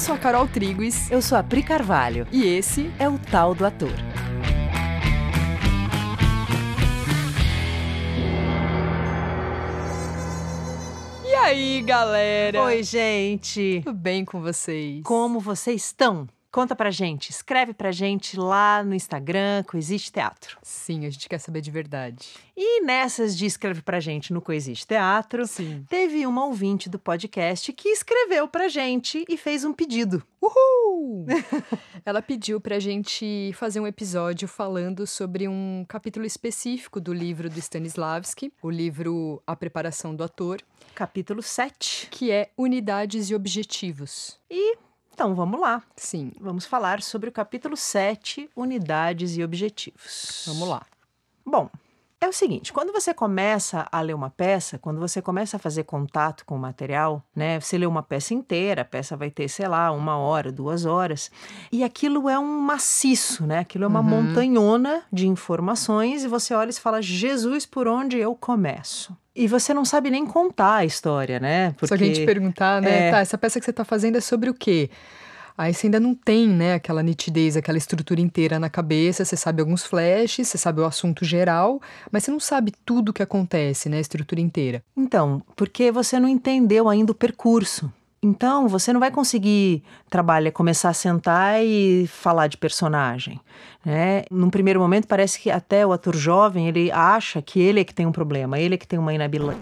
Eu sou a Carol Triguis. Eu sou a Pri Carvalho. E esse é o Tal do Ator. E aí, galera? Oi, gente. Tudo bem com vocês? Como vocês estão? Conta pra gente, escreve pra gente lá no Instagram, Coexiste Teatro. Sim, a gente quer saber de verdade. E nessas de escreve pra gente no Coexiste Teatro, Sim. teve uma ouvinte do podcast que escreveu pra gente e fez um pedido. Uhul! Ela pediu pra gente fazer um episódio falando sobre um capítulo específico do livro do Stanislavski, o livro A Preparação do Ator. Capítulo 7. Que é Unidades e Objetivos. E então, vamos lá. Sim. Vamos falar sobre o capítulo 7, Unidades e Objetivos. Vamos lá. Bom, é o seguinte, quando você começa a ler uma peça, quando você começa a fazer contato com o material, né? Você lê uma peça inteira, a peça vai ter, sei lá, uma hora, duas horas, e aquilo é um maciço, né? Aquilo é uma uhum. montanhona de informações, e você olha e fala, Jesus, por onde eu começo? E você não sabe nem contar a história, né? Porque, Se alguém te perguntar, né? É... Tá, essa peça que você está fazendo é sobre o quê? Aí você ainda não tem, né, aquela nitidez, aquela estrutura inteira na cabeça, você sabe alguns flashes, você sabe o assunto geral, mas você não sabe tudo o que acontece, né, a estrutura inteira. Então, porque você não entendeu ainda o percurso. Então, você não vai conseguir trabalhar, começar a sentar e falar de personagem, né? Num primeiro momento, parece que até o ator jovem, ele acha que ele é que tem um problema, ele é que tem uma inabilidade.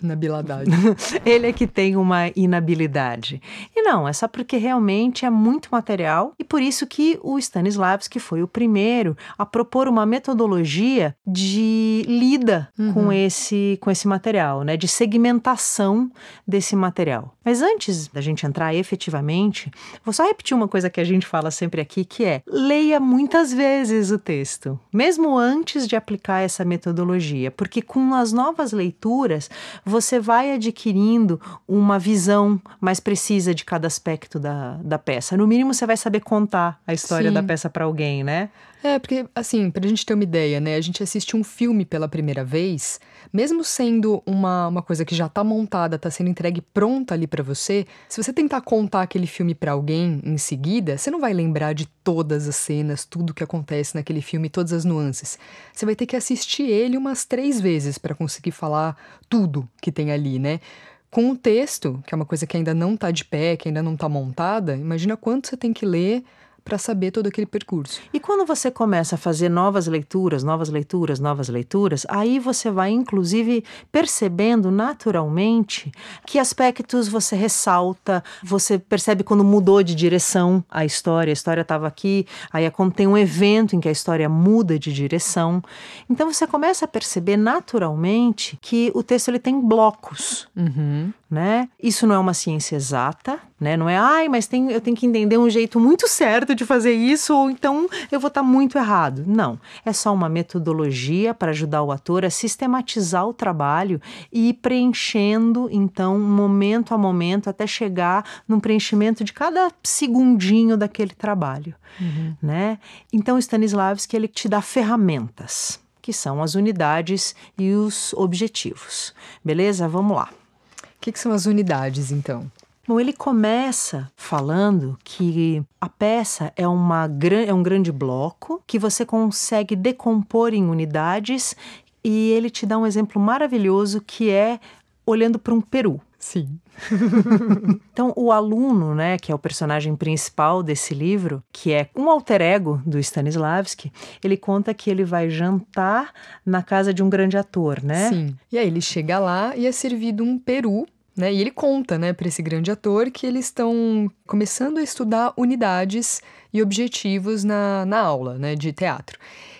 inabilidade. ele é que tem uma inabilidade. E não, é só porque realmente é muito material e por isso que o Stanislavski foi o primeiro a propor uma metodologia de lida uhum. com esse com esse material, né, de segmentação desse material. Mas antes da gente entrar efetivamente, vou só repetir uma coisa que a gente fala sempre aqui, que é: leia muitas vezes o texto, mesmo antes de aplicar essa metodologia, porque com as novas leituras você vai adquirindo uma visão mais precisa de cada aspecto da, da peça. No mínimo, você vai saber contar a história Sim. da peça para alguém, né? É, porque, assim, pra gente ter uma ideia, né? A gente assiste um filme pela primeira vez, mesmo sendo uma, uma coisa que já tá montada, tá sendo entregue pronta ali para você, se você tentar contar aquele filme para alguém em seguida, você não vai lembrar de todas as cenas, tudo que acontece naquele filme, todas as nuances. Você vai ter que assistir ele umas três vezes para conseguir falar tudo que tem ali, né? com o texto, que é uma coisa que ainda não está de pé, que ainda não está montada, imagina quanto você tem que ler para saber todo aquele percurso. E quando você começa a fazer novas leituras, novas leituras, novas leituras, aí você vai inclusive percebendo naturalmente que aspectos você ressalta, você percebe quando mudou de direção a história, a história estava aqui, aí é tem um evento em que a história muda de direção. Então você começa a perceber naturalmente que o texto ele tem blocos, uhum. né? Isso não é uma ciência exata, né? Não é, ai, mas tem, eu tenho que entender um jeito muito certo de fazer isso, ou então eu vou estar tá muito errado. Não. É só uma metodologia para ajudar o ator a sistematizar o trabalho e ir preenchendo, então, momento a momento, até chegar no preenchimento de cada segundinho daquele trabalho. Uhum. Né? Então, Stanislavski, ele te dá ferramentas, que são as unidades e os objetivos. Beleza? Vamos lá. O que, que são as unidades, então? Bom, ele começa falando que a peça é, uma, é um grande bloco que você consegue decompor em unidades e ele te dá um exemplo maravilhoso que é olhando para um peru. Sim. então, o aluno, né, que é o personagem principal desse livro, que é um alter ego do Stanislavski, ele conta que ele vai jantar na casa de um grande ator, né? Sim. E aí ele chega lá e é servido um peru né? E ele conta né, para esse grande ator que eles estão começando a estudar unidades e objetivos na, na aula né, de teatro.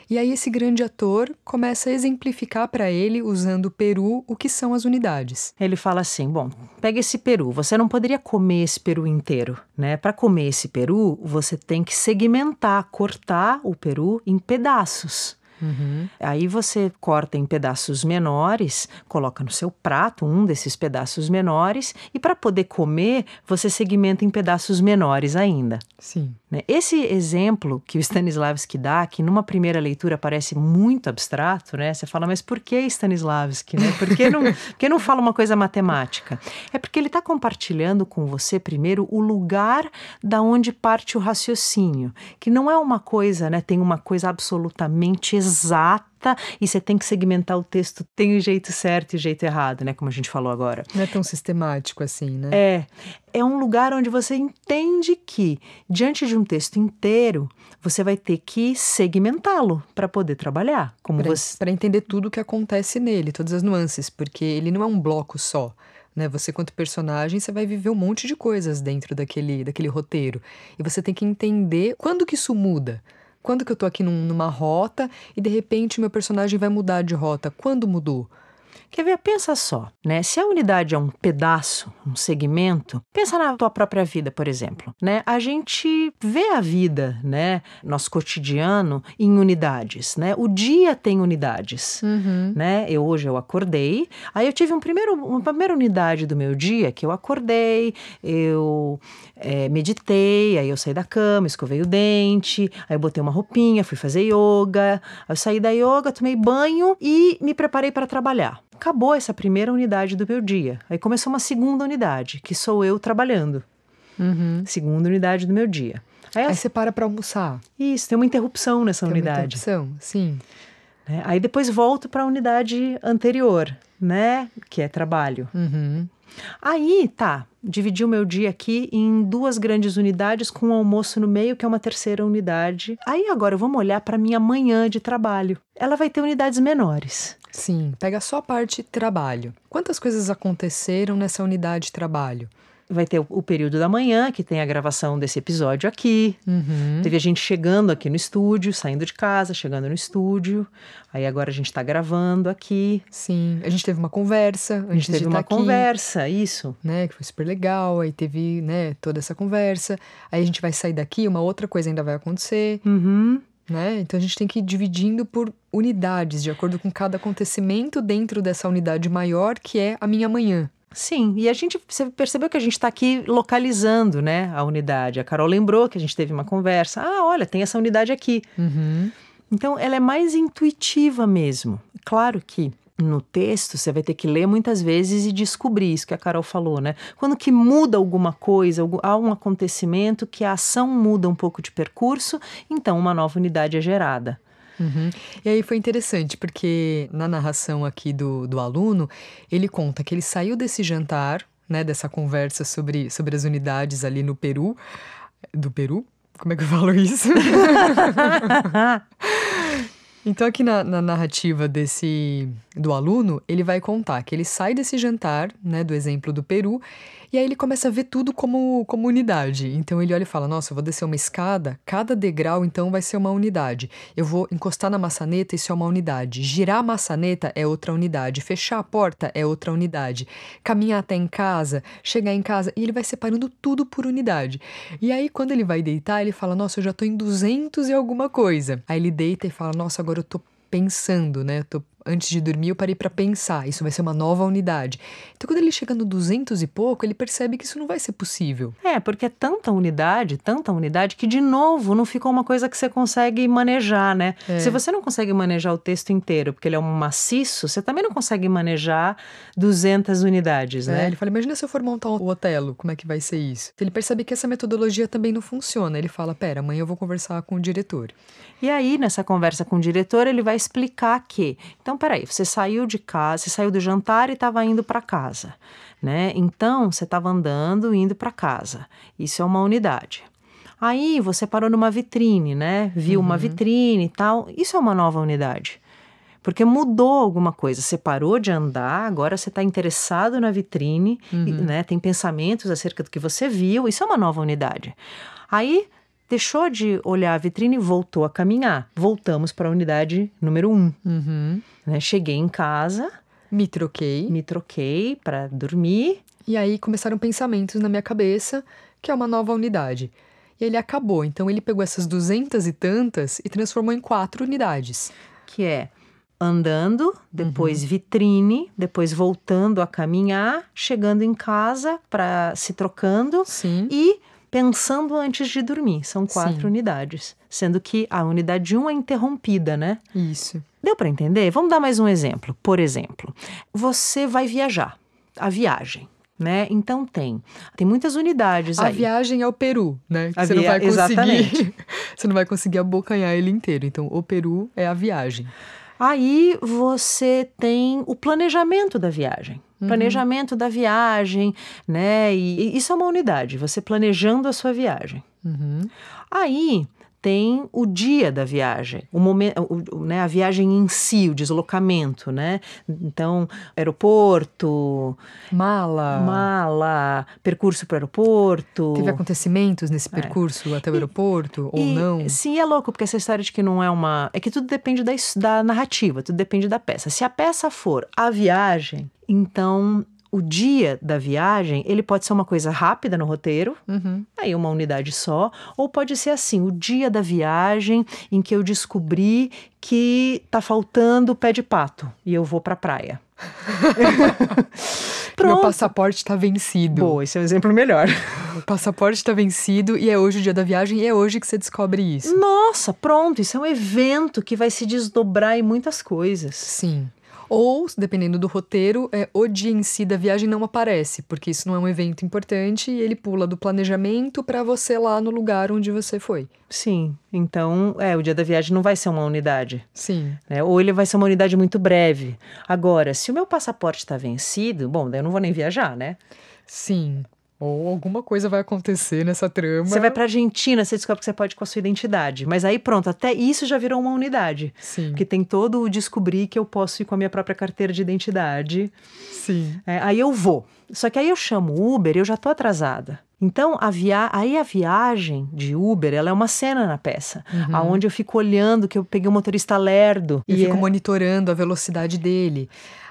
E aí esse grande ator começa a exemplificar para ele, usando o peru, o que são as unidades. Ele fala assim: "Bom, pega esse peru. Você não poderia comer esse peru inteiro, né? Para comer esse peru, você tem que segmentar, cortar o peru em pedaços. Uhum. Aí você corta em pedaços menores, coloca no seu prato um desses pedaços menores e para poder comer, você segmenta em pedaços menores ainda. Sim. Né? Esse exemplo que o Stanislavski dá, que numa primeira leitura parece muito abstrato, né? Você fala, mas por que Stanislavski? Né? Por, que não, por que não fala uma coisa matemática? É porque ele está compartilhando com você, primeiro, o lugar da onde parte o raciocínio, que não é uma coisa, né? Tem uma coisa absolutamente exata tá, e você tem que segmentar o texto, tem o jeito certo e o jeito errado, né? Como a gente falou agora. Não é tão sistemático assim, né? É. É um lugar onde você entende que, diante de um texto inteiro, você vai ter que segmentá-lo para poder trabalhar. Como você... para entender tudo o que acontece nele, todas as nuances, porque ele não é um bloco só. Né? Você quanto personagem, você vai viver um monte de coisas dentro daquele, daquele roteiro. E você tem que entender quando que isso muda. Quando que eu tô aqui num, numa rota e de repente meu personagem vai mudar de rota? Quando mudou? Quer ver? Pensa só, né? Se a unidade é um pedaço, um segmento, pensa na tua própria vida, por exemplo, né? A gente vê a vida, né? Nosso cotidiano em unidades, né? O dia tem unidades, uhum. né? Eu hoje eu acordei, aí eu tive um primeiro, uma primeira unidade do meu dia que eu acordei, eu é, meditei, aí eu saí da cama, escovei o dente, aí eu botei uma roupinha, fui fazer yoga, aí eu saí da yoga, tomei banho e me preparei para trabalhar. Acabou essa primeira unidade do meu dia. Aí começou uma segunda unidade, que sou eu trabalhando. Uhum. Segunda unidade do meu dia. Aí, Aí você para para almoçar. Isso, tem uma interrupção nessa tem unidade. Uma interrupção, sim. Né? Aí depois volto para a unidade anterior, né? Que é trabalho. Uhum. Aí, tá, dividi o meu dia aqui em duas grandes unidades com um almoço no meio, que é uma terceira unidade. Aí agora eu vou olhar para minha manhã de trabalho. Ela vai ter unidades menores. Sim, pega só a parte trabalho. Quantas coisas aconteceram nessa unidade trabalho? vai ter o, período da manhã, que tem a gravação desse episódio aqui. Uhum. Teve a gente chegando aqui no estúdio, saindo de casa, chegando no estúdio. Aí agora a gente está gravando aqui. Sim, a gente teve uma conversa. A gente teve tá uma aqui, conversa, isso. Né, que foi super legal. Aí teve, né, toda essa conversa. Aí a gente vai sair daqui, uma outra coisa ainda vai acontecer. Uhum. Né? Então a gente tem que ir dividindo por unidades, de acordo com cada acontecimento dentro dessa unidade maior que é a minha manhã. Sim, e a gente você percebeu que a gente está aqui localizando, né, a unidade. A Carol lembrou que a gente teve uma conversa. Ah, olha, tem essa unidade aqui. Uhum. Então, ela é mais intuitiva mesmo. Claro que no texto você vai ter que ler muitas vezes e descobrir isso que a Carol falou, né? Quando que muda alguma coisa, há um acontecimento que a ação muda um pouco de percurso, então uma nova unidade é gerada. Uhum. E aí foi interessante, porque na narração aqui do, do aluno, ele conta que ele saiu desse jantar, né, dessa conversa sobre, sobre as unidades ali no Peru, do Peru? Como é que eu falo isso? então aqui na, na narrativa desse do aluno, ele vai contar que ele sai desse jantar, né, do exemplo do Peru, e aí ele começa a ver tudo como, como unidade. Então ele olha e fala: Nossa, eu vou descer uma escada, cada degrau então vai ser uma unidade. Eu vou encostar na maçaneta, isso é uma unidade. Girar a maçaneta é outra unidade. Fechar a porta é outra unidade. Caminhar até em casa, chegar em casa, e ele vai separando tudo por unidade. E aí quando ele vai deitar, ele fala: Nossa, eu já tô em 200 e alguma coisa. Aí ele deita e fala: Nossa, agora eu tô pensando, né? Eu tô Antes de dormir, eu parei para pensar, isso vai ser uma nova unidade. Então, quando ele chega no 200 e pouco, ele percebe que isso não vai ser possível. É, porque é tanta unidade, tanta unidade, que de novo não ficou uma coisa que você consegue manejar, né? É. Se você não consegue manejar o texto inteiro, porque ele é um maciço, você também não consegue manejar 200 unidades, é, né? É, ele fala, imagina se eu for montar o Otelo, como é que vai ser isso? Então, ele percebe que essa metodologia também não funciona. Ele fala, pera, amanhã eu vou conversar com o diretor. E aí, nessa conversa com o diretor, ele vai explicar que... Então, peraí, você saiu de casa, você saiu do jantar e estava indo para casa, né? Então, você estava andando indo para casa. Isso é uma unidade. Aí você parou numa vitrine, né? Viu uhum. uma vitrine e tal. Isso é uma nova unidade. Porque mudou alguma coisa. Você parou de andar, agora você está interessado na vitrine, uhum. e, né? Tem pensamentos acerca do que você viu. Isso é uma nova unidade. Aí deixou de olhar a vitrine e voltou a caminhar. Voltamos para a unidade número 1. Um. Uhum. Né? Cheguei em casa. Me troquei. Me troquei para dormir. E aí começaram pensamentos na minha cabeça, que é uma nova unidade. E ele acabou. Então ele pegou essas duzentas e tantas e transformou em quatro unidades. Que é andando, depois uhum. vitrine, depois voltando a caminhar, chegando em casa para se trocando Sim. e pensando antes de dormir. São quatro Sim. unidades, sendo que a unidade 1 um é interrompida, né? Isso. Deu para entender? Vamos dar mais um exemplo. Por exemplo, você vai viajar, a viagem. Né? Então tem. Tem muitas unidades a aí. A viagem é o Peru, né? você via... não vai conseguir. Exatamente. você não vai conseguir abocanhar ele inteiro. Então, o Peru é a viagem. Aí você tem o planejamento da viagem. Uhum. Planejamento da viagem, né? E, e isso é uma unidade, você planejando a sua viagem. Uhum. Aí tem o dia da viagem, o momento, o, né, a viagem em si, o deslocamento, né? Então, aeroporto, mala, mala, percurso para o aeroporto. Teve acontecimentos nesse é. percurso é. até o aeroporto ou e, não? Sim, é louco porque essa história de que não é uma, é que tudo depende da, da narrativa, tudo depende da peça. Se a peça for a viagem, então o dia da viagem, ele pode ser uma coisa rápida no roteiro, uhum. aí uma unidade só, ou pode ser assim, o dia da viagem em que eu descobri que tá faltando pé de pato e eu vou pra praia. Pronto. Meu passaporte tá vencido. Boa, esse é o um exemplo melhor. O passaporte tá vencido e é hoje o dia da viagem e é hoje que você descobre isso. Nossa, pronto, isso é um evento que vai se desdobrar em muitas coisas. Sim. Ou, dependendo do roteiro, é, o dia em si da viagem não aparece, porque isso não é um evento importante e ele pula do planejamento para você lá no lugar onde você foi. Sim. Então, é, o dia da viagem não vai ser uma unidade. Sim. Né? Ou ele vai ser uma unidade muito breve. Agora, se o meu passaporte está vencido, bom, daí eu não vou nem viajar, né? Sim. Ou alguma coisa vai acontecer nessa trama. Você vai pra Argentina, você descobre que você pode com a sua identidade. Mas aí pronto, até isso já virou uma unidade. Sim. Porque tem todo o descobrir que eu posso ir com a minha própria carteira de identidade. Sim. É, aí eu vou. Só que aí eu chamo Uber, eu já tô atrasada. Então, a via... aí a viagem de Uber, ela é uma cena na peça, uhum. aonde eu fico olhando que eu peguei um motorista lerdo. E, e fico é... monitorando a velocidade dele.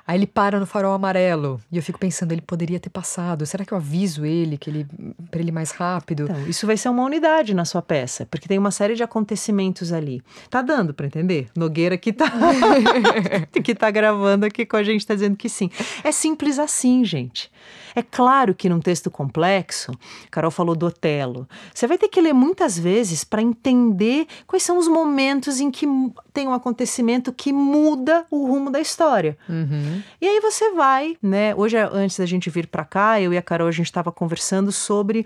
Aí ele para no farol amarelo. E eu fico pensando, ele poderia ter passado. Será que eu aviso ele que ele para ele mais rápido? Então, isso vai ser uma unidade na sua peça, porque tem uma série de acontecimentos ali. Tá dando para entender? Nogueira que tá que tá gravando aqui com a gente tá dizendo que sim. É simples assim, gente. É claro que num texto complexo, Carol falou do Otelo. Você vai ter que ler muitas vezes para entender quais são os momentos em que tem um acontecimento que muda o rumo da história. Uhum. E aí você vai, né? Hoje, antes da gente vir para cá, eu e a Carol, a gente estava conversando sobre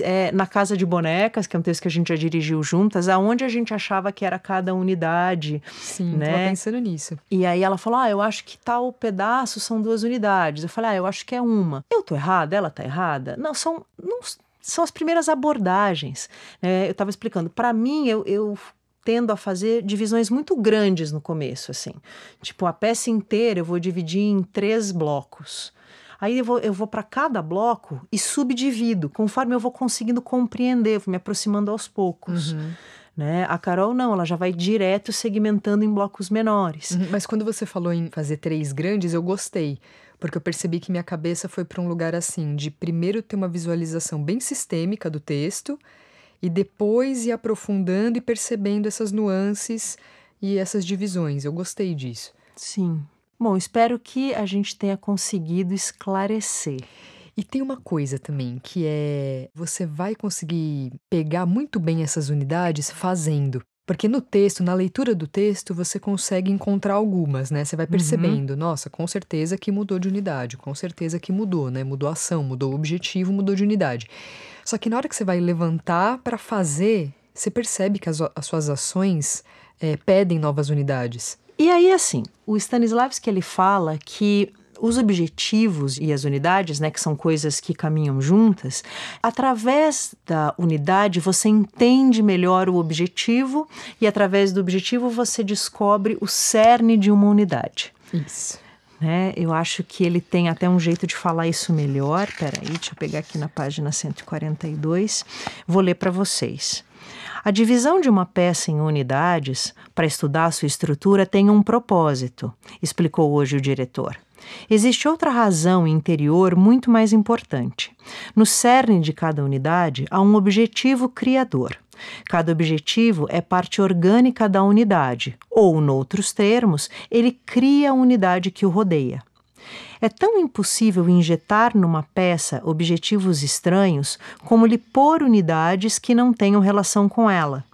é, Na Casa de Bonecas, que é um texto que a gente já dirigiu juntas, aonde a gente achava que era cada unidade. Sim, né? tava pensando nisso. E aí ela falou: Ah, eu acho que tal pedaço são duas unidades. Eu falei, ah, eu acho que é uma. Eu tô errada? Ela tá errada? Não, são. Não, são as primeiras abordagens. Né? Eu estava explicando. Para mim, eu, eu tendo a fazer divisões muito grandes no começo, assim. Tipo, a peça inteira eu vou dividir em três blocos. Aí eu vou, vou para cada bloco e subdivido, conforme eu vou conseguindo compreender, vou me aproximando aos poucos. Uhum. Né? A Carol não, ela já vai direto segmentando em blocos menores. Uhum. Mas quando você falou em fazer três grandes, eu gostei, porque eu percebi que minha cabeça foi para um lugar assim, de primeiro ter uma visualização bem sistêmica do texto, e depois ir aprofundando e percebendo essas nuances e essas divisões. Eu gostei disso. Sim. Bom, espero que a gente tenha conseguido esclarecer. E tem uma coisa também, que é você vai conseguir pegar muito bem essas unidades fazendo. Porque no texto, na leitura do texto, você consegue encontrar algumas, né? Você vai uhum. percebendo, uhum. nossa, com certeza que mudou de unidade, com certeza que mudou, né? Mudou a ação, mudou o objetivo, mudou de unidade. Só que na hora que você vai levantar para fazer, você percebe que as, as suas ações é, pedem novas unidades. E aí, assim, o Stanislavski ele fala que os objetivos e as unidades, né, que são coisas que caminham juntas, através da unidade você entende melhor o objetivo e através do objetivo você descobre o cerne de uma unidade. Isso. Né? Eu acho que ele tem até um jeito de falar isso melhor. Peraí, deixa eu pegar aqui na página 142. Vou ler para vocês. A divisão de uma peça em unidades para estudar sua estrutura tem um propósito, explicou hoje o diretor. Existe outra razão interior muito mais importante. No cerne de cada unidade há um objetivo criador. Cada objetivo é parte orgânica da unidade, ou, noutros termos, ele cria a unidade que o rodeia. É tão impossível injetar numa peça objetivos estranhos como lhe pôr unidades que não tenham relação com ela,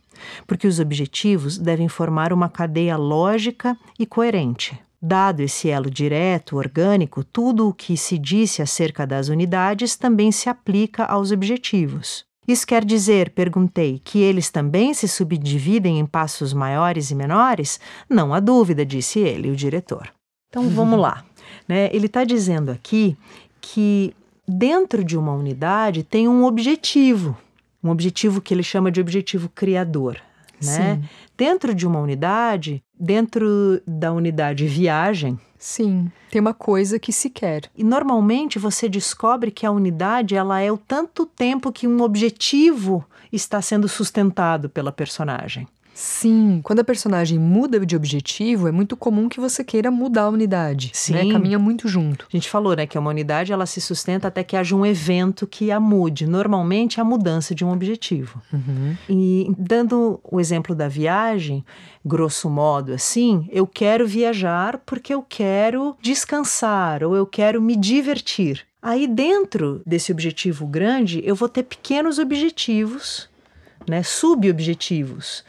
porque os objetivos devem formar uma cadeia lógica e coerente. Dado esse elo direto, orgânico, tudo o que se disse acerca das unidades também se aplica aos objetivos. Isso quer dizer, perguntei, que eles também se subdividem em passos maiores e menores? Não há dúvida, disse ele, o diretor. Então vamos lá. Né? Ele está dizendo aqui que dentro de uma unidade tem um objetivo, um objetivo que ele chama de objetivo criador né? Sim. Dentro de uma unidade, dentro da unidade viagem. Sim, tem uma coisa que se quer. E normalmente você descobre que a unidade ela é o tanto tempo que um objetivo está sendo sustentado pela personagem. Sim, quando a personagem muda de objetivo, é muito comum que você queira mudar a unidade. Né? Sim. Né? Caminha muito junto. A gente falou, né, que uma unidade ela se sustenta até que haja um evento que a mude. Normalmente a mudança de um objetivo. Uhum. E dando o exemplo da viagem, grosso modo assim, eu quero viajar porque eu quero descansar ou eu quero me divertir. Aí dentro desse objetivo grande, eu vou ter pequenos objetivos, né, subobjetivos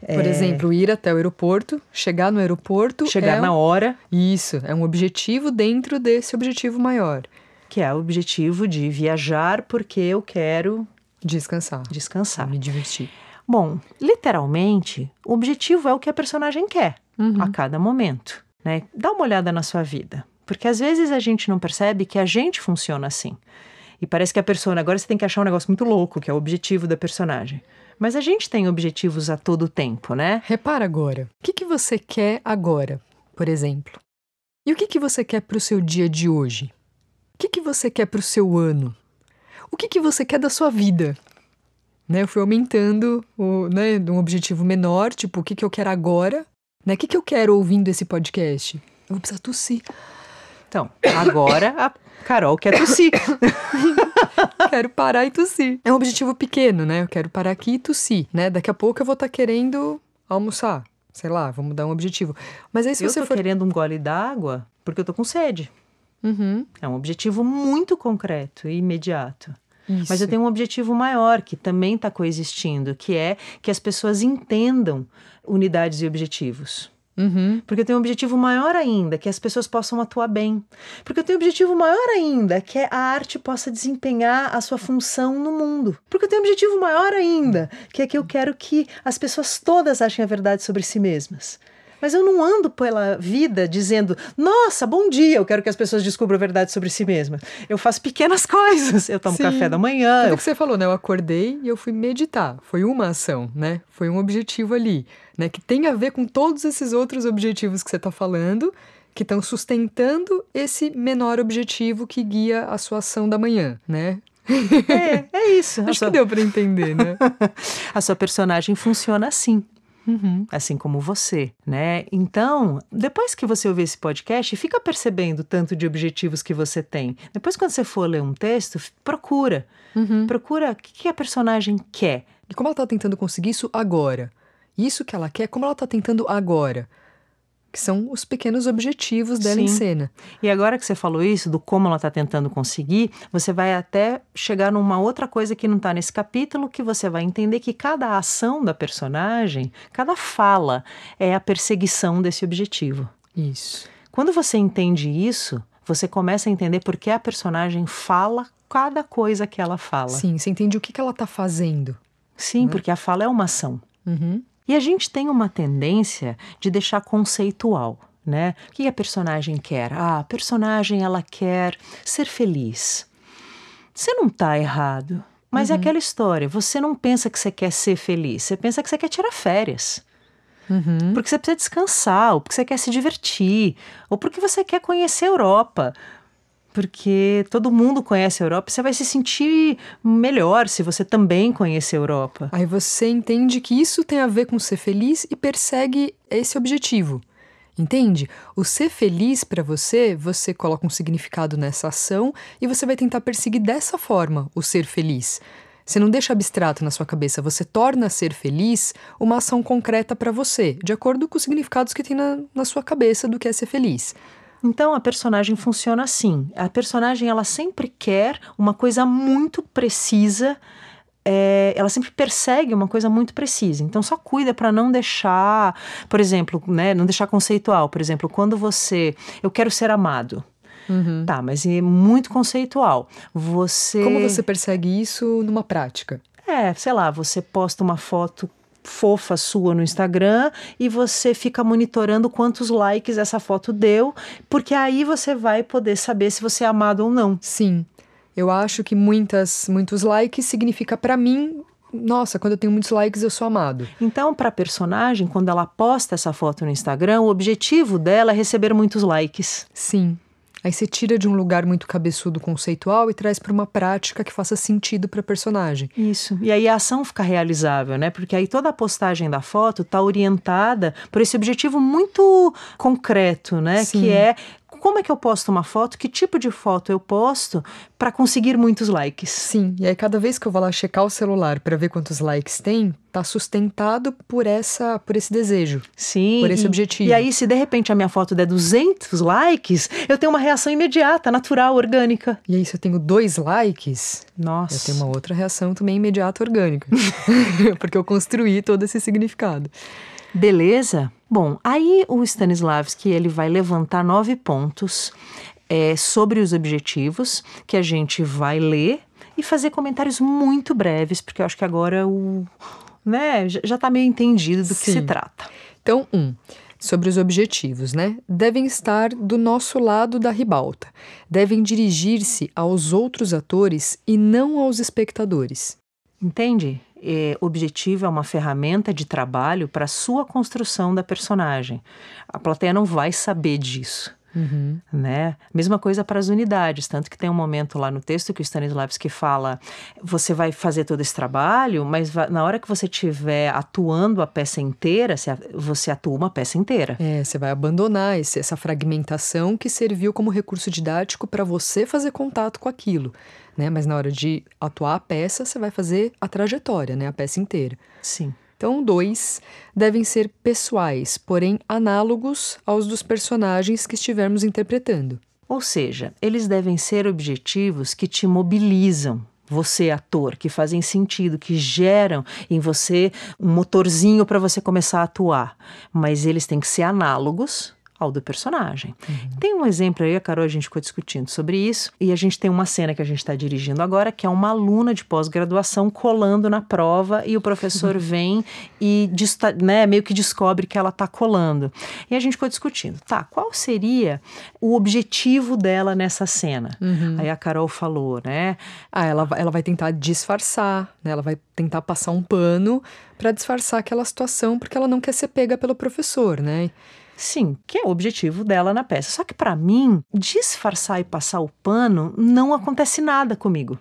por é... exemplo, ir até o aeroporto, chegar no aeroporto. Chegar é na um... hora. Isso, é um objetivo dentro desse objetivo maior. Que é o objetivo de viajar porque eu quero. Descansar. Descansar. Me divertir. Bom, literalmente, o objetivo é o que a personagem quer uhum. a cada momento. Né? Dá uma olhada na sua vida. Porque às vezes a gente não percebe que a gente funciona assim. E parece que a persona. Agora você tem que achar um negócio muito louco, que é o objetivo da personagem. Mas a gente tem objetivos a todo tempo, né? Repara agora. O que, que você quer agora, por exemplo? E o que, que você quer para o seu dia de hoje? O que, que você quer para o seu ano? O que, que você quer da sua vida? Né, eu fui aumentando o, né, um objetivo menor, tipo, o que, que eu quero agora? Né, o que, que eu quero ouvindo esse podcast? Eu vou precisar tossir. Então, agora a Carol quer tossir. quero parar e tossir. É um objetivo pequeno, né? Eu quero parar aqui e tossir, né? Daqui a pouco eu vou estar tá querendo almoçar. Sei lá, vamos dar um objetivo. Mas aí se eu você for... querendo um gole d'água porque eu tô com sede. Uhum. É um objetivo muito concreto e imediato. Isso. Mas eu tenho um objetivo maior que também está coexistindo, que é que as pessoas entendam unidades e objetivos. Uhum. Porque eu tenho um objetivo maior ainda, que é as pessoas possam atuar bem. Porque eu tenho um objetivo maior ainda, que é a arte possa desempenhar a sua função no mundo. Porque eu tenho um objetivo maior ainda, que é que eu quero que as pessoas todas achem a verdade sobre si mesmas. Mas eu não ando pela vida dizendo, nossa, bom dia, eu quero que as pessoas descubram a verdade sobre si mesmas. Eu faço pequenas coisas. Eu tomo Sim. café da manhã. Tudo eu... que você falou, né? Eu acordei e eu fui meditar. Foi uma ação, né? Foi um objetivo ali, né? Que tem a ver com todos esses outros objetivos que você está falando, que estão sustentando esse menor objetivo que guia a sua ação da manhã, né? É, é isso. Acho sua... que deu para entender, né? a sua personagem funciona assim uhum. assim como você, né? Então, depois que você ouvir esse podcast, fica percebendo o tanto de objetivos que você tem. Depois, quando você for ler um texto, procura. Uhum. Procura o que a personagem quer. E como ela está tentando conseguir isso agora? Isso que ela quer, como ela está tentando agora? que são os pequenos objetivos dela Sim. em cena. E agora que você falou isso, do como ela está tentando conseguir, você vai até chegar numa outra coisa que não está nesse capítulo, que você vai entender que cada ação da personagem, cada fala, é a perseguição desse objetivo. Isso. Quando você entende isso, você começa a entender por que a personagem fala cada coisa que ela fala. Sim, você entende o que, que ela está fazendo. Sim, né? porque a fala é uma ação. Uhum. E a gente tem uma tendência de deixar conceitual, né? O que a personagem quer? Ah, a personagem ela quer ser feliz. Você não está errado, mas é uhum. é aquela história. Você não pensa que você quer ser feliz, você pensa que você quer tirar férias. Uhum. Porque você precisa descansar, ou porque você quer se divertir, ou porque você quer conhecer a Europa, porque todo mundo conhece a Europa. Você vai se sentir melhor se você também conhece a Europa. Aí você entende que isso tem a ver com ser feliz e persegue esse objetivo. Entende? O ser feliz para você, você coloca um significado nessa ação e você vai tentar perseguir dessa forma o ser feliz. Você não deixa abstrato na sua cabeça, você torna ser feliz uma ação concreta para você, de acordo com os significados que tem na, na sua cabeça do que é ser feliz. Então a personagem funciona assim. A personagem ela sempre quer uma coisa muito precisa. É, ela sempre persegue uma coisa muito precisa. Então só cuida para não deixar, por exemplo, né, não deixar conceitual. Por exemplo, quando você, eu quero ser amado. Uhum. Tá, mas é muito conceitual. Você. Como você persegue isso numa prática? É, sei lá, você posta uma foto fofa sua no Instagram e você fica monitorando quantos likes essa foto deu, porque aí você vai poder saber se você é amado ou não. Sim. Eu acho que muitas, muitos likes significa para mim nossa, quando eu tenho muitos likes, eu sou amado. Então, para a personagem, quando ela posta essa foto no Instagram, o objetivo dela é receber muitos likes. Sim. Aí você tira de um lugar muito cabeçudo conceitual e traz para uma prática que faça sentido para a personagem. Isso. E aí a ação fica realizável, né? Porque aí toda a postagem da foto está orientada por esse objetivo muito concreto, né? Sim. Que é como é que eu posto uma foto, que tipo de foto eu posto para conseguir muitos likes. Sim, e aí cada vez que eu vou lá checar o celular para ver quantos likes tem, tá sustentado por essa por esse desejo. Sim. Por esse objetivo. E aí se de repente a minha foto der 200 likes, eu tenho uma reação imediata, natural, orgânica. E aí se eu tenho dois likes, nossa, eu tenho uma outra reação também imediata orgânica. Porque eu construí todo esse significado. Beleza? Bom, aí o Stanislavski ele vai levantar nove pontos é, sobre os objetivos que a gente vai ler e fazer comentários muito breves, porque eu acho que agora o, né, já está meio entendido do Sim. que se trata. Então, um sobre os objetivos, né? Devem estar do nosso lado da ribalta. Devem dirigir-se aos outros atores e não aos espectadores. Entende? é, objetivo, é uma ferramenta de trabalho para a sua construção da personagem. A plateia não vai saber disso. Uhum. Né? Mesma coisa para as unidades, tanto que tem um momento lá no texto que o Stanislavski fala: você vai fazer todo esse trabalho, mas na hora que você estiver atuando a peça inteira, você atua uma peça inteira. É, você vai abandonar esse, essa fragmentação que serviu como recurso didático para você fazer contato com aquilo. Né? Mas na hora de atuar a peça, você vai fazer a trajetória, né? a peça inteira. Sim. Então, dois devem ser pessoais, porém análogos aos dos personagens que estivermos interpretando. Ou seja, eles devem ser objetivos que te mobilizam, você ator, que fazem sentido, que geram em você um motorzinho para você começar a atuar. Mas eles têm que ser análogos ao do personagem. Uhum. Tem um exemplo aí, a Carol a gente ficou discutindo sobre isso, e a gente tem uma cena que a gente está dirigindo agora, que é uma aluna de pós-graduação colando na prova e o professor vem e né, meio que descobre que ela está colando. E a gente ficou discutindo, tá, qual seria o objetivo dela nessa cena? Uhum. Aí a Carol falou, né? Ah, ela, ela vai tentar disfarçar, né? Ela vai tentar passar um pano para disfarçar aquela situação, porque ela não quer ser pega pelo professor, né? Sim, que é o objetivo dela na peça. Só que para mim, disfarçar e passar o pano não acontece nada comigo.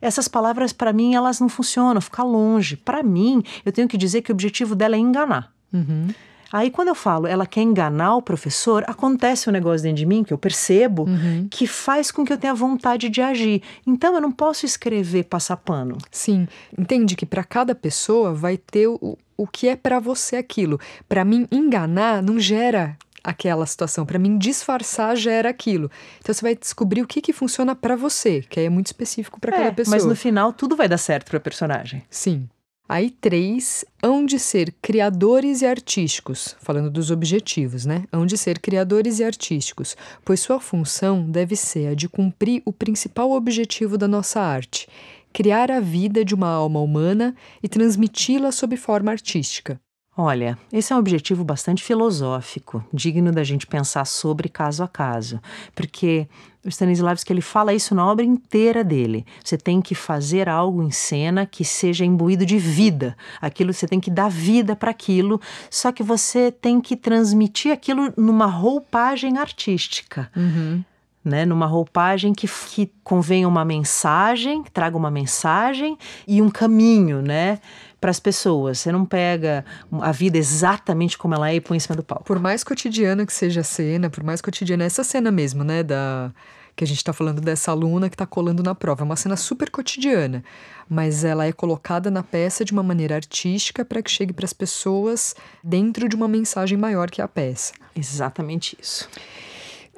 Essas palavras para mim elas não funcionam, ficar longe. Para mim, eu tenho que dizer que o objetivo dela é enganar. Uhum. Aí quando eu falo, ela quer enganar o professor, acontece um negócio dentro de mim que eu percebo uhum. que faz com que eu tenha vontade de agir. Então eu não posso escrever passar pano. Sim, entende que para cada pessoa vai ter o, o que é para você aquilo. Para mim enganar não gera aquela situação. Para mim, disfarçar gera aquilo. Então você vai descobrir o que, que funciona para você, que aí é muito específico para é, cada pessoa. Mas no final, tudo vai dar certo para personagem. Sim. Aí, três, hão de ser criadores e artísticos, falando dos objetivos, né? Hão de ser criadores e artísticos, pois sua função deve ser a de cumprir o principal objetivo da nossa arte, criar a vida de uma alma humana e transmiti-la sob forma artística. Olha, esse é um objetivo bastante filosófico, digno da gente pensar sobre caso a caso, porque o Stanislavski ele fala isso na obra inteira dele. Você tem que fazer algo em cena que seja imbuído de vida. Aquilo você tem que dar vida para aquilo, só que você tem que transmitir aquilo numa roupagem artística. Uhum. Né, numa roupagem que, que convenha uma mensagem, traga uma mensagem e um caminho, né? para as pessoas. Você não pega a vida exatamente como ela é e põe em cima do palco. Por mais cotidiana que seja a cena, por mais cotidiana essa cena mesmo, né, da que a gente está falando dessa aluna que está colando na prova. É uma cena super cotidiana, mas ela é colocada na peça de uma maneira artística para que chegue para as pessoas dentro de uma mensagem maior que a peça. Exatamente isso.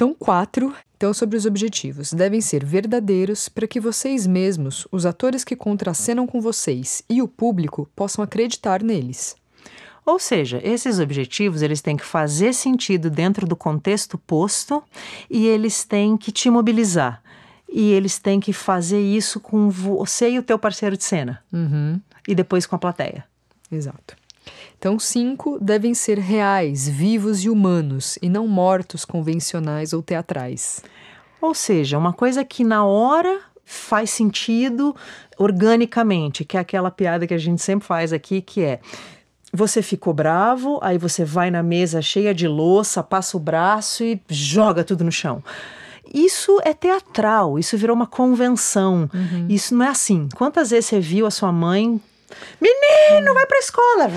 Então, quatro. Então, sobre os objetivos. Devem ser verdadeiros para que vocês mesmos, os atores que contracenam com vocês e o público possam acreditar neles. Ou seja, esses objetivos eles têm que fazer sentido dentro do contexto posto e eles têm que te mobilizar. E eles têm que fazer isso com você e o teu parceiro de cena. Uhum. E depois com a plateia. Exato. Então, cinco devem ser reais, vivos e humanos, e não mortos, convencionais ou teatrais. Ou seja, uma coisa que na hora faz sentido organicamente, que é aquela piada que a gente sempre faz aqui, que é você ficou bravo, aí você vai na mesa cheia de louça, passa o braço e joga tudo no chão. Isso é teatral, isso virou uma convenção. Uhum. Isso não é assim. Quantas vezes você viu a sua mãe Menino, vai pra escola!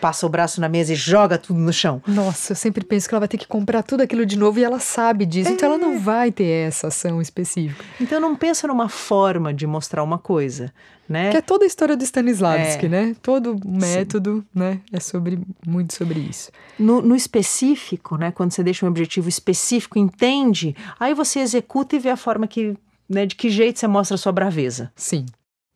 Passa o braço na mesa e joga tudo no chão. Nossa, eu sempre penso que ela vai ter que comprar tudo aquilo de novo e ela sabe disso, é. então ela não é. vai ter essa ação específica. Então não pensa numa forma de mostrar uma coisa, né? Que é toda a história do Stanislavski, é. né? Todo método, Sim. né? É sobre muito sobre isso. No, no, específico, né? Quando você deixa um objetivo específico, entende, aí você executa e vê a forma que, né? De que jeito você mostra a sua braveza. Sim.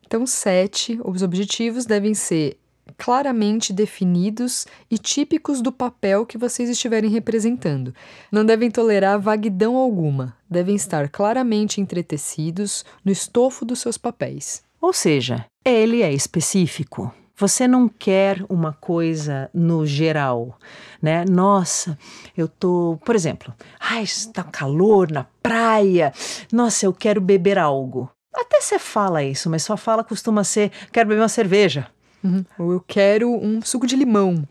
Então, sete, os objetivos devem ser claramente definidos e típicos do papel que vocês estiverem representando. Não devem tolerar vaguidão alguma, devem estar claramente entretecidos no estofo dos seus papéis. Ou seja, ele é específico. Você não quer uma coisa no geral, né? Nossa, eu tô, por exemplo, ai, está calor na praia. Nossa, eu quero beber algo. Até você fala isso, mas sua fala costuma ser: quero beber uma cerveja. Uhum. Ou eu quero um suco de limão.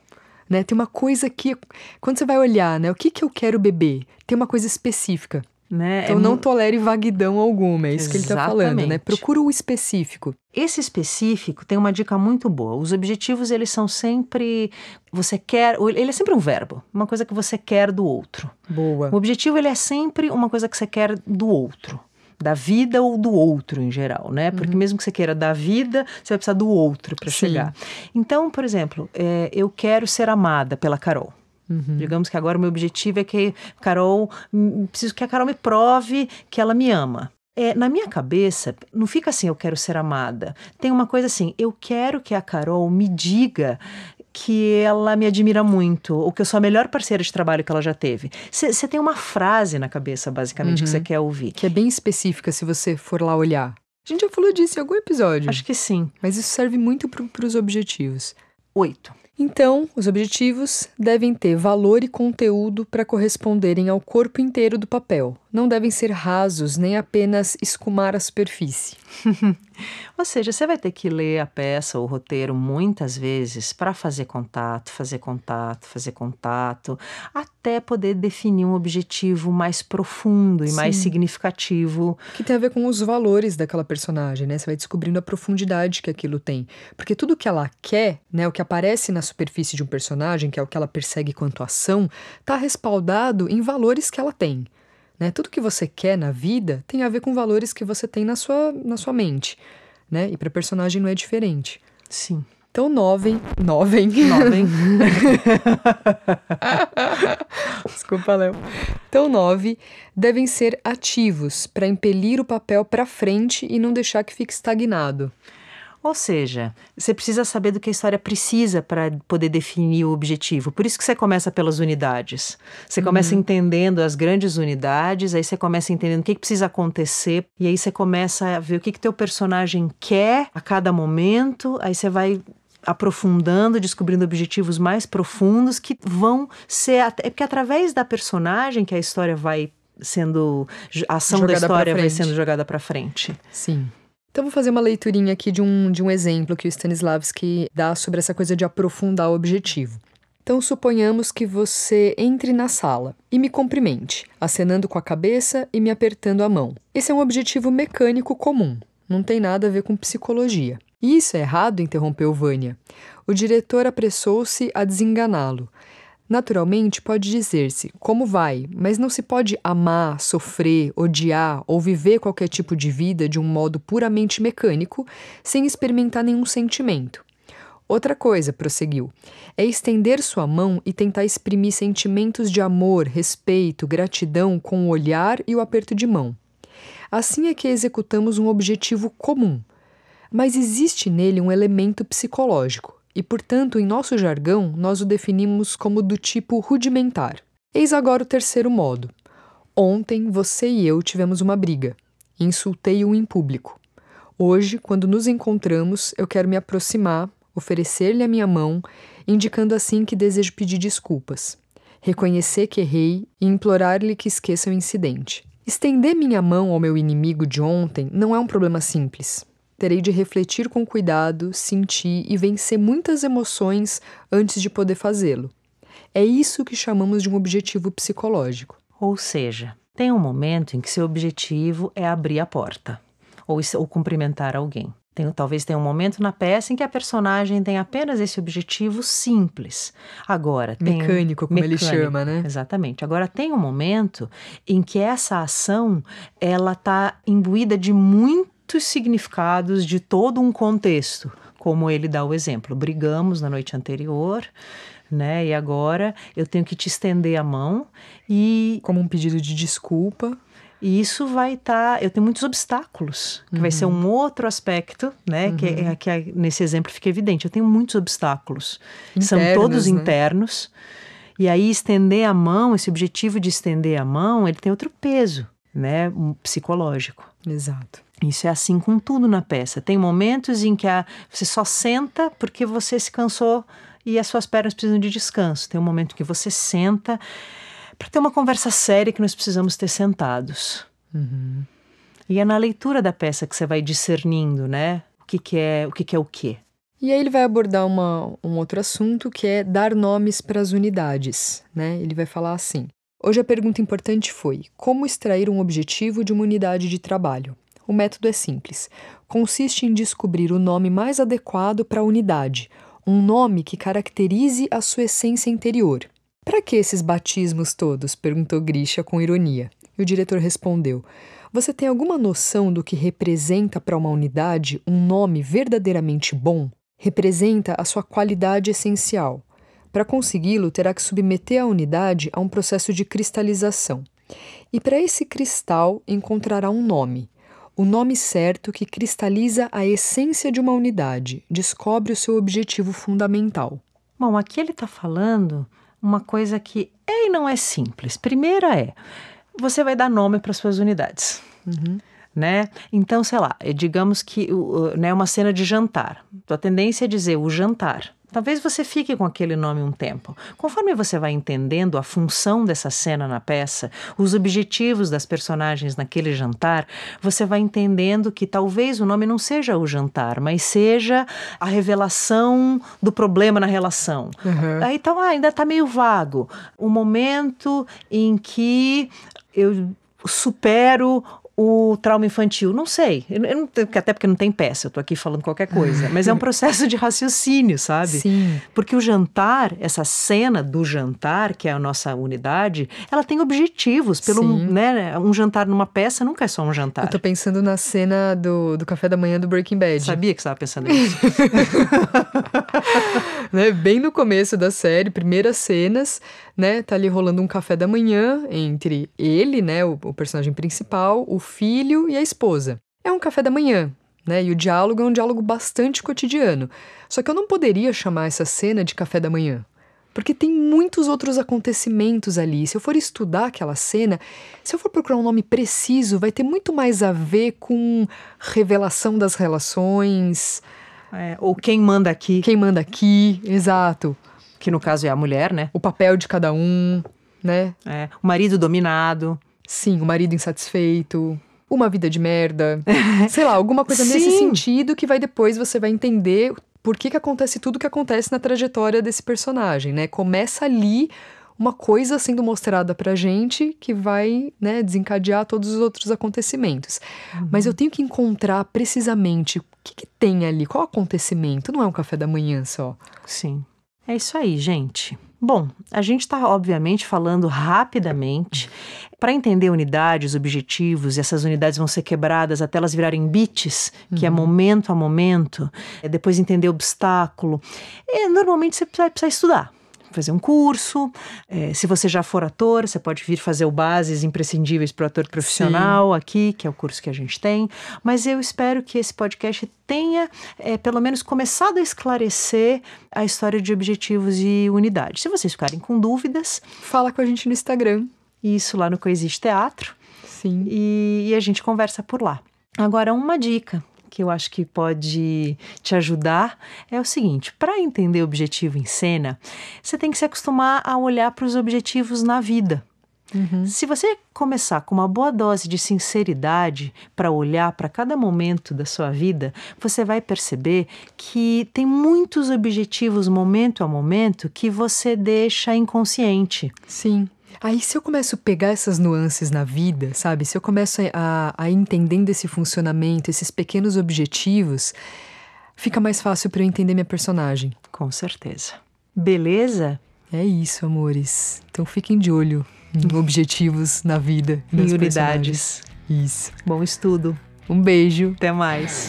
Né? Tem uma coisa que, quando você vai olhar, né? O que, que eu quero beber? Tem uma coisa específica. Né? É então não tolere vaguidão alguma, é isso Exatamente. que ele está falando, né? Procura o específico. Esse específico tem uma dica muito boa. Os objetivos, eles são sempre você quer, ele é sempre um verbo, uma coisa que você quer do outro. Boa. O objetivo ele é sempre uma coisa que você quer do outro da vida ou do outro em geral, né? Porque uhum. mesmo que você queira da vida, você vai precisar do outro para chegar. Então, por exemplo, é, eu quero ser amada pela Carol. Uhum. Digamos que agora o meu objetivo é que Carol, hum, preciso que a Carol me prove que ela me ama. É, na minha cabeça, não fica assim, eu quero ser amada. Tem uma coisa assim, eu quero que a Carol me diga que ela me admira muito, ou que eu sou a melhor parceira de trabalho que ela já teve. Você tem uma frase na cabeça, basicamente, uhum. que você quer ouvir. Que é bem específica se você for lá olhar. A gente já falou disso em algum episódio. Acho que sim. Mas isso serve muito para os objetivos. Oito. Então, os objetivos devem ter valor e conteúdo para corresponderem ao corpo inteiro do papel. Não devem ser rasos nem apenas escumar a superfície. Ou seja, você vai ter que ler a peça ou o roteiro muitas vezes para fazer contato, fazer contato, fazer contato, até poder definir um objetivo mais profundo e Sim. mais significativo. Que tem a ver com os valores daquela personagem, né? Você vai descobrindo a profundidade que aquilo tem. Porque tudo que ela quer, né, o que aparece na superfície de um personagem, que é o que ela persegue quanto ação, está respaldado em valores que ela tem. Né? Tudo que você quer na vida tem a ver com valores que você tem na sua, na sua mente. Né? E para personagem não é diferente. Sim. Então, novem. Novem. Novem. Desculpa, Léo. Então, nove devem ser ativos para impelir o papel para frente e não deixar que fique estagnado. Ou seja, você precisa saber do que a história precisa para poder definir o objetivo. Por isso que você começa pelas unidades. Você começa uhum. entendendo as grandes unidades, aí você começa entendendo o que, que, precisa acontecer, e aí você começa a ver o que, que teu personagem quer a cada momento, aí você vai aprofundando, descobrindo objetivos mais profundos que vão ser. É porque através da personagem que a história vai sendo. A ação jogada da história vai sendo jogada para frente. Sim. Então vou fazer uma leiturinha aqui de um, de um exemplo que o Stanislavski dá sobre essa coisa de aprofundar o objetivo. Então suponhamos que você entre na sala e me cumprimente, acenando com a cabeça e me apertando a mão. Esse é um objetivo mecânico comum, não tem nada a ver com psicologia. Isso é errado, interrompeu Vânia. O diretor apressou-se a desenganá-lo. Naturalmente, pode dizer-se como vai, mas não se pode amar, sofrer, odiar ou viver qualquer tipo de vida de um modo puramente mecânico, sem experimentar nenhum sentimento. Outra coisa, prosseguiu, é estender sua mão e tentar exprimir sentimentos de amor, respeito, gratidão com o olhar e o aperto de mão. Assim é que executamos um objetivo comum. Mas existe nele um elemento psicológico, e, portanto, em nosso jargão, nós o definimos como do tipo rudimentar. Eis agora o terceiro modo. Ontem você e eu tivemos uma briga. Insultei-o em público. Hoje, quando nos encontramos, eu quero me aproximar, oferecer-lhe a minha mão, indicando assim que desejo pedir desculpas, reconhecer que errei e implorar-lhe que esqueça o incidente. Estender minha mão ao meu inimigo de ontem não é um problema simples. Terei de refletir com cuidado, sentir e vencer muitas emoções antes de poder fazê-lo. É isso que chamamos de um objetivo psicológico. Ou seja, tem um momento em que seu objetivo é abrir a porta ou, ou cumprimentar alguém. Tem, talvez tenha um momento na peça em que a personagem tem apenas esse objetivo simples. Agora tem, mecânico, como mecânico, ele chama, né? Exatamente. Agora tem um momento em que essa ação ela está imbuída de muito muitos significados de todo um contexto, como ele dá o exemplo. Brigamos na noite anterior, né? E agora eu tenho que te estender a mão e como um pedido de desculpa. E isso vai estar. Tá, eu tenho muitos obstáculos, que uhum. vai ser um uhum. outro aspecto, né? Uhum. É, que, que é, nesse exemplo fica evidente. Eu tenho muitos obstáculos. Internos, São todos né? internos. E aí, estender a mão, esse objetivo de estender a mão, ele tem outro peso, né? Um psicológico. Exato. Isso é assim com tudo na peça. Tem momentos em que a, você só senta porque você se cansou e as suas pernas precisam de descanso. Tem um momento que você senta para ter uma conversa séria que nós precisamos ter sentados. Uhum. E é na leitura da peça que você vai discernindo, né? O que, que é o que, que é o quê. E aí ele vai abordar uma, um outro assunto que é dar nomes para as unidades, né? Ele vai falar assim: Hoje a pergunta importante foi: como extrair um objetivo de uma unidade de trabalho? O método é simples. Consiste em descobrir o nome mais adequado para a unidade, um nome que caracterize a sua essência interior. Para que esses batismos todos? perguntou Grisha com ironia. E o diretor respondeu: Você tem alguma noção do que representa para uma unidade um nome verdadeiramente bom? Representa a sua qualidade essencial. Para consegui-lo, terá que submeter a unidade a um processo de cristalização. E para esse cristal encontrará um nome, o nome certo que cristaliza a essência de uma unidade, descobre o seu objetivo fundamental. Bom, aqui ele está falando uma coisa que é e não é simples. Primeira é, você vai dar nome para suas unidades. Uhum. Né? Então, sei lá, digamos que né, uma cena de jantar. A tendência é dizer o jantar. Talvez você fique com aquele nome um tempo. Conforme você vai entendendo a função dessa cena na peça, os objetivos das personagens naquele jantar, você vai entendendo que talvez o nome não seja o jantar, mas seja a revelação do problema na relação. Uhum. Aí então, ah, ainda está meio vago. O momento em que eu supero o trauma infantil? Não sei. Eu, não, até porque não tem peça, eu tô aqui falando qualquer coisa. Mas é um processo de raciocínio, sabe? Sim. Porque o jantar, essa cena do jantar, que é a nossa unidade, ela tem objetivos. Pelo, Sim. né, um jantar numa peça nunca é só um jantar. Eu tô pensando na cena do, do café da manhã do Breaking Bad. Sabia que você tava pensando nisso. né? Bem no começo da série, primeiras cenas, né? Tá ali rolando um café da manhã entre ele, né, o, o personagem principal, o filho e a esposa. É um café da manhã, né? E o diálogo é um diálogo bastante cotidiano. Só que eu não poderia chamar essa cena de café da manhã, porque tem muitos outros acontecimentos ali. Se eu for estudar aquela cena, se eu for procurar um nome preciso, vai ter muito mais a ver com revelação das relações. É, ou quem manda aqui. Quem manda aqui, exato que no caso é a mulher, né? O papel de cada um, né? É, o marido dominado. Sim, o marido insatisfeito. Uma vida de merda. sei lá, alguma coisa Sim. nesse sentido que vai depois você vai entender por que, que acontece tudo que acontece na trajetória desse personagem, né? Começa ali uma coisa sendo mostrada pra gente que vai né, desencadear todos os outros acontecimentos. Uhum. Mas eu tenho que encontrar precisamente o que, que tem ali, qual acontecimento. Não é um café da manhã só. Sim. É isso aí, gente. Bom, a gente está obviamente falando rapidamente. Para entender unidades, objetivos, e essas unidades vão ser quebradas até elas virarem bits, que é uhum. é momento a momento, é depois entender obstáculo. E, é, normalmente você vai precisar estudar fazer um curso. É, se você já for ator, você pode vir fazer o Bases Imprescindíveis para o Ator Profissional Sim. aqui, que é o curso que a gente tem. Mas eu espero que esse podcast tenha, é, pelo menos, começado a esclarecer a história de objetivos e unidade. Se vocês ficarem com dúvidas. Fala com a gente no Instagram. Isso lá no Coexiste Teatro. Sim. e, e a gente conversa por lá. Agora, uma dica que eu acho que pode te ajudar é o seguinte: para entender o objetivo em cena, você tem que se acostumar a olhar para os objetivos na vida. Uhum. Se você começar com uma boa dose de sinceridade para olhar para cada momento da sua vida, você vai perceber que tem muitos objetivos momento a momento que você deixa inconsciente. Sim. Aí, se eu começo a pegar essas nuances na vida, sabe? Se eu começo a, a entendendo esse funcionamento, esses pequenos objetivos, fica mais fácil para eu entender minha personagem. Com certeza. Beleza? É isso, amores. Então fiquem de olho em objetivos na vida. Em unidades. Isso. Bom estudo. Um beijo. Até mais.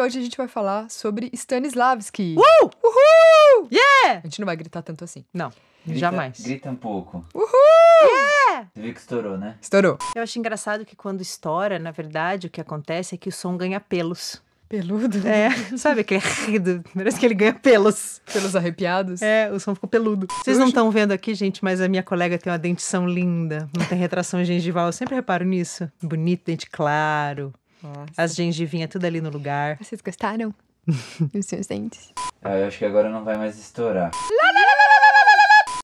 hoje a gente vai falar sobre Stanislavski. Uhul! Uhul! Yeah! A gente não vai gritar tanto assim. Não, grita, jamais. Grita um pouco. Uhul! Yeah! Você viu que estourou, né? Estourou. Eu acho engraçado que quando estoura, na verdade, o que acontece é que o som ganha pelos. Peludo? É, sabe aquele rido? Parece que ele ganha pelos. Pelos arrepiados? É, o som ficou peludo. Vocês não estão vendo aqui, gente, mas a minha colega tem uma dentição linda. Não tem retração gengival. Eu sempre reparo nisso. Bonito, dente claro. Nossa. As gengivinhas tudo ali no lugar. Vocês gostaram? Dos seus dentes? Ah, eu acho que agora não vai mais estourar. Lá, lá, lá.